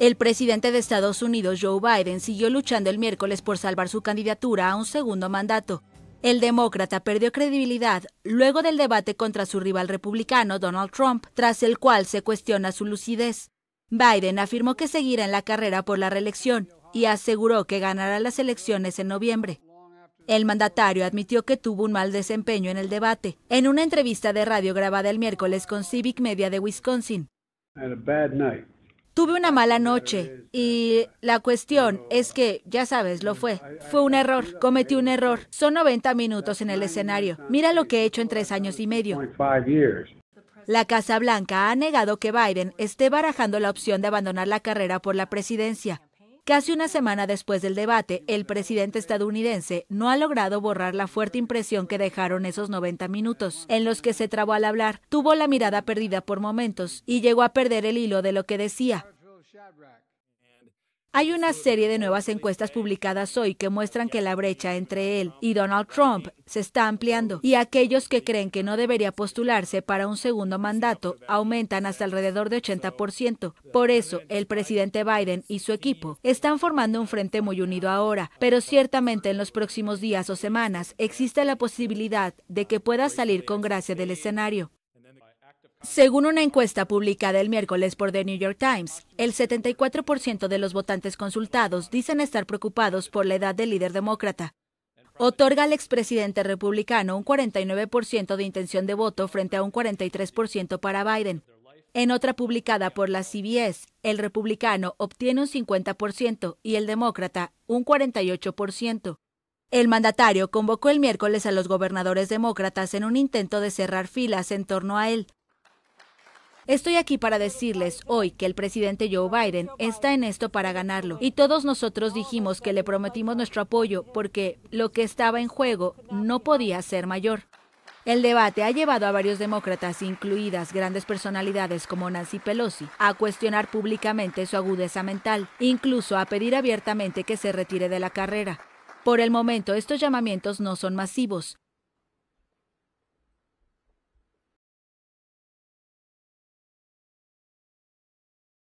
El presidente de Estados Unidos, Joe Biden, siguió luchando el miércoles por salvar su candidatura a un segundo mandato. El demócrata perdió credibilidad luego del debate contra su rival republicano, Donald Trump, tras el cual se cuestiona su lucidez. Biden afirmó que seguirá en la carrera por la reelección y aseguró que ganará las elecciones en noviembre. El mandatario admitió que tuvo un mal desempeño en el debate, en una entrevista de radio grabada el miércoles con Civic Media de Wisconsin tuve una mala noche y la cuestión es que, ya sabes, lo fue. Fue un error, cometí un error. Son 90 minutos en el escenario. Mira lo que he hecho en tres años y medio. La Casa Blanca ha negado que Biden esté barajando la opción de abandonar la carrera por la presidencia, Casi una semana después del debate, el presidente estadounidense no ha logrado borrar la fuerte impresión que dejaron esos 90 minutos, en los que se trabó al hablar, tuvo la mirada perdida por momentos y llegó a perder el hilo de lo que decía. Hay una serie de nuevas encuestas publicadas hoy que muestran que la brecha entre él y Donald Trump se está ampliando y aquellos que creen que no debería postularse para un segundo mandato aumentan hasta alrededor de 80%. Por eso, el presidente Biden y su equipo están formando un frente muy unido ahora, pero ciertamente en los próximos días o semanas existe la posibilidad de que pueda salir con gracia del escenario. Según una encuesta publicada el miércoles por The New York Times, el 74% de los votantes consultados dicen estar preocupados por la edad del líder demócrata. Otorga al expresidente republicano un 49% de intención de voto frente a un 43% para Biden. En otra publicada por la CBS, el republicano obtiene un 50% y el demócrata un 48%. El mandatario convocó el miércoles a los gobernadores demócratas en un intento de cerrar filas en torno a él Estoy aquí para decirles hoy que el presidente Joe Biden está en esto para ganarlo y todos nosotros dijimos que le prometimos nuestro apoyo porque lo que estaba en juego no podía ser mayor. El debate ha llevado a varios demócratas, incluidas grandes personalidades como Nancy Pelosi, a cuestionar públicamente su agudeza mental, incluso a pedir abiertamente que se retire de la carrera. Por el momento, estos llamamientos no son masivos,